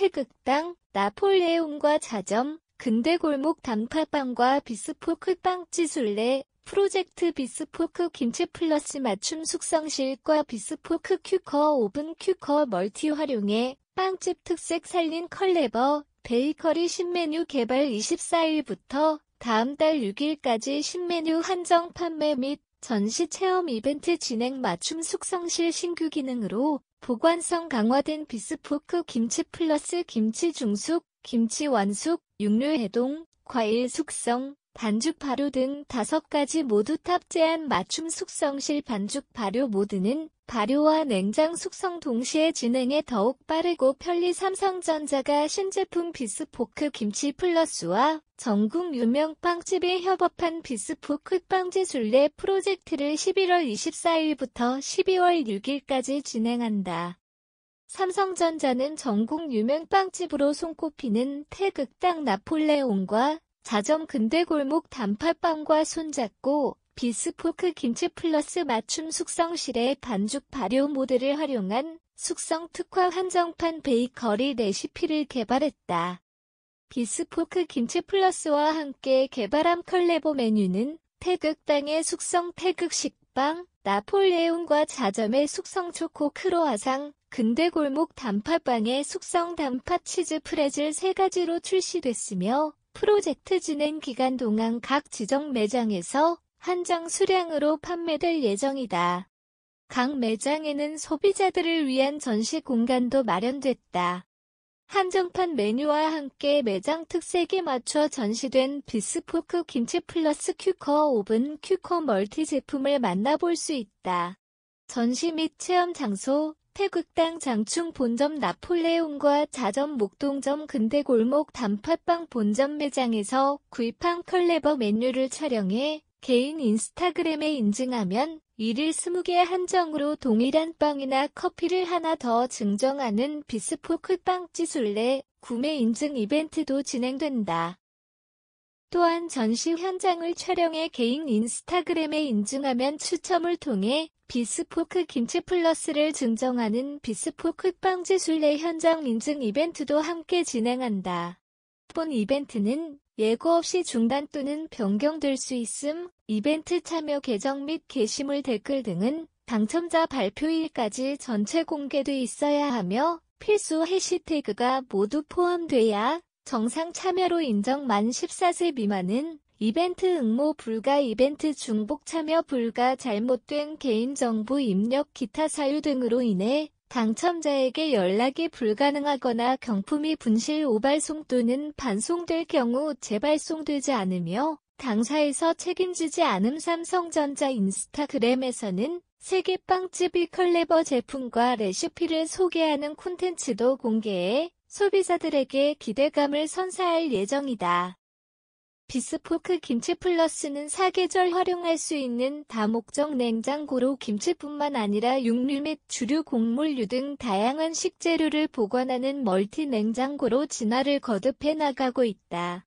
태극당, 나폴레옹과 자점, 근대골목 단팥빵과 비스포크 빵찌술래 프로젝트 비스포크 김치 플러스 맞춤 숙성실과 비스포크 큐커 오븐 큐커 멀티 활용해 빵집 특색 살린 컬레버, 베이커리 신메뉴 개발 24일부터 다음 달 6일까지 신메뉴 한정 판매 및 전시 체험 이벤트 진행 맞춤 숙성실 신규 기능으로 보관성 강화된 비스포크 김치 플러스 김치 중숙, 김치 완숙, 육류 해동, 과일 숙성, 반죽 발효 등 다섯 가지 모두 탑재한 맞춤 숙성실 반죽 발효 모드는 발효와 냉장 숙성 동시에 진행해 더욱 빠르고 편리 삼성전자가 신제품 비스포크 김치 플러스와 전국 유명 빵집에 협업한 비스포크 빵집 순례 프로젝트를 11월 24일부터 12월 6일까지 진행한다. 삼성전자는 전국 유명 빵집으로 손꼽히는 태극당 나폴레옹과 자점 근대골목 단팥빵과 손잡고 비스포크 김치 플러스 맞춤 숙성실의 반죽 발효 모드를 활용한 숙성 특화 한정판 베이커리 레시피를 개발했다. 비스포크 김치 플러스와 함께 개발한 컬래버 메뉴는 태극당의 숙성 태극 식빵, 나폴레온과 자점의 숙성 초코 크로아상, 근대 골목 단팥빵의 숙성 단팥 치즈 프레즐 세 가지로 출시됐으며 프로젝트 진행 기간 동안 각 지정 매장에서 한장 수량으로 판매될 예정이다. 각 매장에는 소비자들을 위한 전시 공간도 마련됐다. 한정판 메뉴와 함께 매장 특색에 맞춰 전시된 비스포크 김치 플러스 큐커 오븐 큐커 멀티 제품을 만나볼 수 있다. 전시 및 체험 장소, 태극당 장충 본점 나폴레온과 자전 목동점 근대골목 단팥빵 본점 매장에서 구입한 컬래버 메뉴를 촬영해 개인 인스타그램에 인증하면 일일 20개 한정으로 동일한 빵이나 커피를 하나 더 증정하는 비스포크 빵지술래 구매 인증 이벤트도 진행된다. 또한 전시 현장을 촬영해 개인 인스타그램에 인증하면 추첨을 통해 비스포크 김치 플러스를 증정하는 비스포크 빵지술래 현장 인증 이벤트도 함께 진행한다. 본 이벤트는 예고 없이 중단 또는 변경될 수 있음, 이벤트 참여 계정 및 게시물 댓글 등은 당첨자 발표일까지 전체 공개돼 있어야 하며 필수 해시태그가 모두 포함돼야 정상 참여로 인정 만 14세 미만은 이벤트 응모 불가 이벤트 중복 참여 불가 잘못된 개인정보 입력 기타 사유 등으로 인해 당첨자에게 연락이 불가능하거나 경품이 분실 오발송 또는 반송될 경우 재발송되지 않으며 당사에서 책임지지 않음 삼성전자 인스타그램에서는 세계빵집 이컬래버 제품과 레시피를 소개하는 콘텐츠도 공개해 소비자들에게 기대감을 선사할 예정이다. 비스포크 김치 플러스는 사계절 활용할 수 있는 다목적 냉장고로 김치뿐만 아니라 육류 및 주류 곡물류 등 다양한 식재료를 보관하는 멀티 냉장고로 진화를 거듭해 나가고 있다.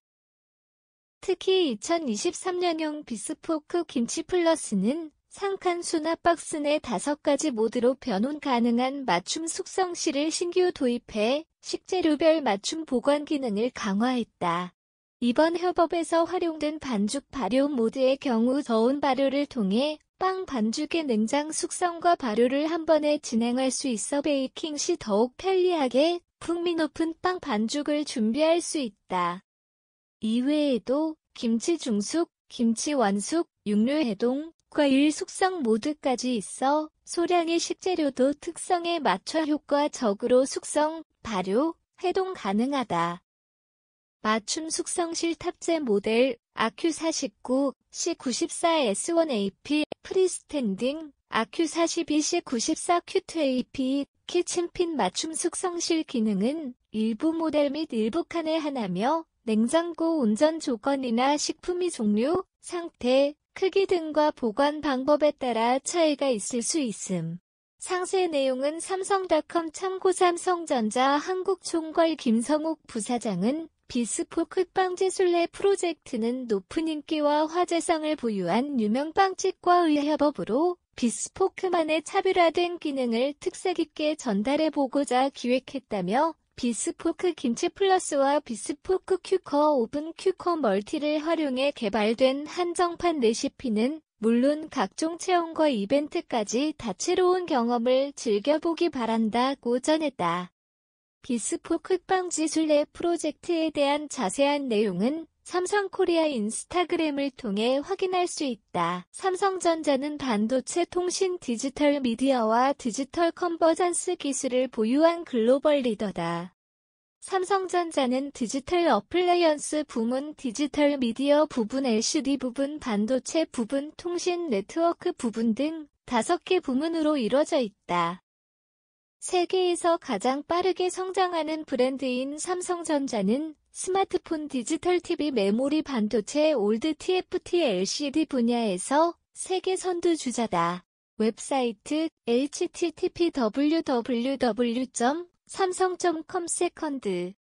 특히 2 0 2 3년형 비스포크 김치 플러스는 상칸 수납 박스 내 5가지 모드로 변온 가능한 맞춤 숙성실을 신규 도입해 식재료별 맞춤 보관 기능을 강화했다. 이번 협업에서 활용된 반죽 발효 모드의 경우 저온 발효를 통해 빵 반죽의 냉장 숙성과 발효를 한 번에 진행할 수 있어 베이킹 시 더욱 편리하게 풍미 높은 빵 반죽을 준비할 수 있다. 이외에도 김치 중숙, 김치 완숙, 육류 해동, 과일 숙성 모드까지 있어 소량의 식재료도 특성에 맞춰 효과적으로 숙성, 발효, 해동 가능하다. 맞춤 숙성실 탑재 모델 아큐49 C94S1AP 프리스탠딩 아큐42 C94Q2AP 키친핀 맞춤 숙성실 기능은 일부 모델 및 일부 칸에 하나며 냉장고 운전 조건이나 식품이 종류, 상태, 크기 등과 보관 방법에 따라 차이가 있을 수 있음. 상세 내용은 삼성닷컴 참고 삼성전자 한국총괄 김성욱 부사장은 비스포크 빵지술래 프로젝트는 높은 인기와 화제성을 보유한 유명 빵집과의 협업으로 비스포크만의 차별화된 기능을 특색 있게 전달해보고자 기획했다며 비스포크 김치 플러스와 비스포크 큐커 오븐 큐커 멀티를 활용해 개발된 한정판 레시피는 물론 각종 체험과 이벤트까지 다채로운 경험을 즐겨보기 바란다고 전했다. 비스포 흑방 지술래 프로젝트에 대한 자세한 내용은 삼성코리아 인스타그램을 통해 확인할 수 있다. 삼성전자는 반도체 통신 디지털 미디어와 디지털 컨버전스 기술을 보유한 글로벌 리더다. 삼성전자는 디지털 어플라이언스 부문, 디지털 미디어 부분, LCD 부분, 반도체 부분, 통신 네트워크 부분 등 다섯 개 부문으로 이루어져 있다. 세계에서 가장 빠르게 성장하는 브랜드인 삼성전자는 스마트폰 디지털 TV 메모리 반도체 올드 TFT LCD 분야에서 세계 선두 주자다. 웹사이트 http www.삼성.com second